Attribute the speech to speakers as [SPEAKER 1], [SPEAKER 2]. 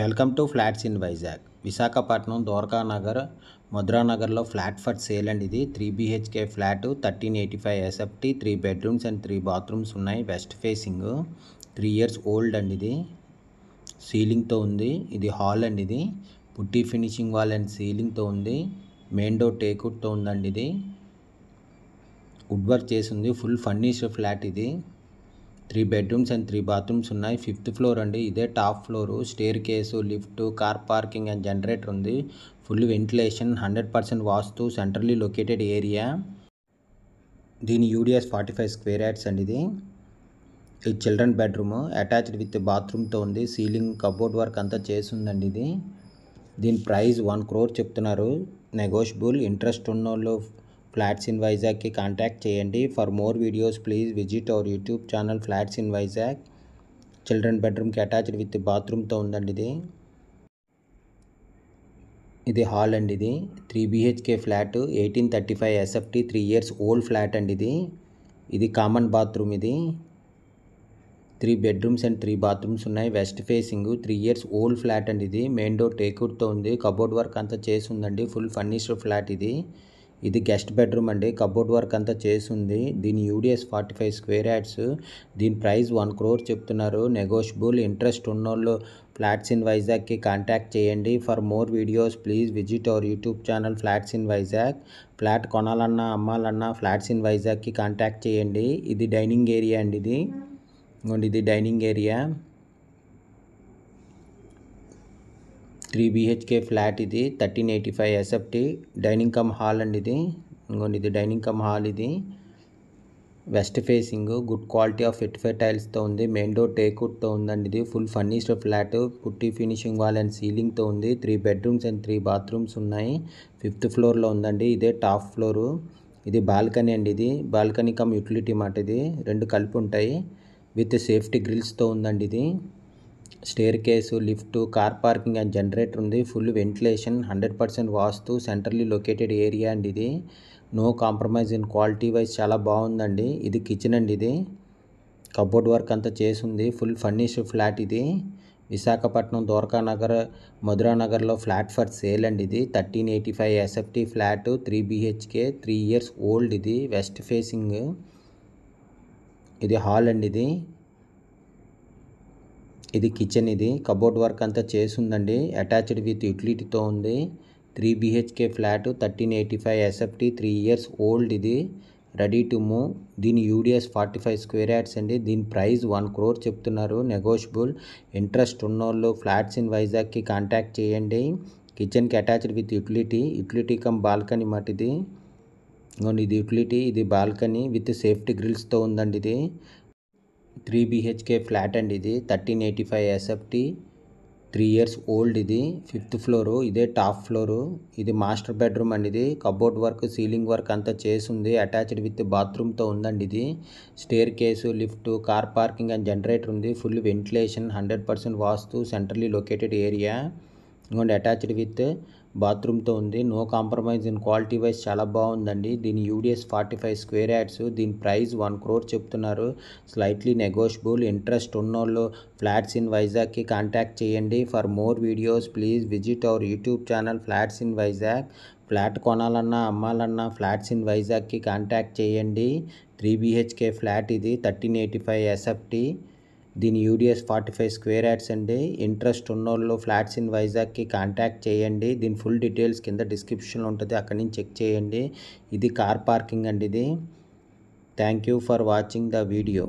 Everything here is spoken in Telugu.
[SPEAKER 1] welcome to flats in Vizag Visakhapatnam Dwaraka Nagar మధురానగర్లో ఫ్లాట్ ఫర్ సేల్ అండ్ ఇది three BHK flat thirteen eighty five SFT three bedrooms and three bathrooms ఉన్నాయి west facing three years old అండి ఇది సీలింగ్తో ఉంది ఇది హాల్ అండి ఇది పుట్టి ఫినిషింగ్ వాల్ అండ్ సీలింగ్తో ఉంది మెయిన్ డోర్ టేకుట్తో ఉందండి ఇది వుడ్ వర్క్ చేసింది ఫుల్ ఫర్నిష్డ్ ఫ్లాట్ ఇది three bedrooms and three bathrooms ఉన్నాయి ఫిఫ్త్ ఫ్లోర్ అండి ఇదే top floor staircase lift car parking and generator ఉంది full ventilation hundred percent vastu centrally located area దీని UDS forty five square yards అండి ఇది ఇది చిల్డ్రన్ బెడ్రూమ్ అటాచ్డ్ విత్ బాత్రూమ్తో ఉంది సీలింగ్ కబోర్డ్ వర్క్ అంతా చేసిందండి ఇది దీని ప్రైస్ వన్ క్రోర్ చెప్తున్నారు నెగోషియబుల్ ఇంట్రెస్ట్ ఉన్నోళ్ళు ఫ్లాట్స్ ఇన్ వైజాగ్కి కాంటాక్ట్ చేయండి for more videos please visit our YouTube channel flats in Vizag children బెడ్రూమ్కి అటాచ్డ్ విత్ బాత్రూమ్తో ఉందండి ఇది ఇది హాల్ అండి ఇది three BHK flat eighteen thirty five SFT three years old flat అండి ఇది ఇది కామన్ బాత్రూమ్ ఇది three bedrooms and three bathrooms ఉన్నాయి west facing three years old flat అండి ఇది మెయిన్ డోర్ టేకూర్తో ఉంది కబోర్డ్ వర్క్ అంతా చేసి ఉందండి ఫుల్ ఫర్నిష్డ్ ఫ్లాట్ ఇది ఇది గెస్ట్ బెడ్రూమ్ అండి కబోర్డ్ వర్క్ అంతా చేసి ఉంది దీని UDS forty five square yards దీని ప్రైస్ వన్ క్రోర్ చెప్తున్నారు నెగోషియబుల్ ఇంట్రెస్ట్ ఉన్నోళ్ళు ఫ్లాట్స్ ఇన్ వైజాగ్కి కాంటాక్ట్ చేయండి for more videos please visit our YouTube channel flats in Vizag flat కొనాలన్నా అమ్మాలన్నా ఫ్లాట్స్ ఇన్ వైజాగ్కి కాంటాక్ట్ చేయండి ఇది డైనింగ్ ఏరియా అండి ఇది ఇది dining area three BHK flat ఇది thirteen eighty five SFT dining cum hall అండి ఇది ఇంకోండి ఇది డైనింగ్ కమ్ హాల్ ఇది west facing good quality of ఫిట్ఫే టైల్స్తో ఉంది మెయిన్ డోర్ టేక్వుడ్తో ఉందండి ఇది full furnished flat putty finishing wall and సీలింగ్తో ఉంది three bedrooms and three bathrooms ఉన్నాయి ఫిఫ్త్ ఫ్లోర్లో ఉందండి ఇదే టాప్ ఫ్లోరు ఇది బాల్కనీ అండి ఇది బాల్కనీ కమ్ యూటిలిటీ మాట ఇది రెండు కలిపి ఉంటాయి విత్ సేఫ్టీ గ్రిల్స్తో ఉందండి ఇది staircase lift car parking and generator ఉంది full ventilation hundred percent vastu centrally located area అండి ఇది no compromise in quality wise చాలా బాగుందండి ఇది కిచెన్ అండి ఇది కబోర్డ్ వర్క్ అంతా చేసింది ఫుల్ ఫర్నిష్డ్ ఫ్లాట్ ఇది విశాఖపట్నం ద్వారకా నగర్ మధురా నగర్లో ఫ్లాట్ ఫర్ సేల్ అండి ఇది thirteen eighty five SFT flat three BHK three years old ఇది వెస్ట్ ఫేసింగ్ ఇది హాల్ అండి ఇది ఇది కిచెన్ ఇది కబోర్డ్ వర్క్ అంతా చేసిందండి అటాచ్డ్ విత్ యుటిలిటీతో ఉంది three BHK flat thirteen eighty five SFT three years old ఇది రెడీ టు మూవ్ దీని UDS forty five square yards అండి దీని ప్రైస్ వన్ క్రోర్ చెప్తున్నారు నెగోషియబుల్ ఇంట్రెస్ట్ ఉన్నోళ్ళు ఫ్లాట్స్ ఇన్ వైజాగ్కి కాంటాక్ట్ చేయండి కిచెన్కి attached with utility utility cum balcony మాట ఇది ఇది యుటిలిటీ ఇది బాల్కనీ విత్ సేఫ్టీ గ్రిల్స్తో ఉందండి ఇది త్రీ బీహెచ్కే ఫ్లాట్ అండి ఇది thirteen eighty five SFT three years old ఇది ఫిఫ్త్ ఫ్లోరు ఇదే టాప్ ఫ్లోరు ఇది మాస్టర్ బెడ్రూమ్ అండి ఇది కబోర్డ్ వర్క్ సీలింగ్ వర్క్ అంతా ఉంది అటాచ్డ్ విత్ బాత్రూమ్తో ఉందండి ఇది staircase lift car parking and generator ఉంది full ventilation hundred percent vastu centrally located area and attached with బాత్రూమ్తో ఉంది no compromise in quality wise చాలా బాగుందండి దీని UDS forty five square yards దీని ప్రైస్ వన్ క్రోర్ చెప్తున్నారు స్లైట్లీ నెగోషియబుల్ ఇంట్రెస్ట్ ఉన్నోళ్ళు ఫ్లాట్స్ ఇన్ వైజాగ్కి కాంటాక్ట్ చేయండి for more videos please visit our YouTube channel flats in Vizag flat కొనాలన్నా అమ్మాలన్నా ఫ్లాట్స్ ఇన్ వైజాగ్కి కాంటాక్ట్ చేయండి త్రీ బిహెచ్కే ఫ్లాట్ ఇది థర్టీన్ ఎయిటీ ఫైవ్ ఎస్ఎఫ్టీ దీని UDS forty five square yards అండి ఇంట్రెస్ట్ ఉన్నోళ్ళు ఫ్లాట్స్ ఇన్ వైజాగ్కి కాంటాక్ట్ చేయండి దీని ఫుల్ డీటెయిల్స్ కింద డిస్క్రిప్షన్లో ఉంటుంది అక్కడి నుంచి చెక్ చేయండి ఇది కార్ పార్కింగ్ అండి ఇది thank you for watching the video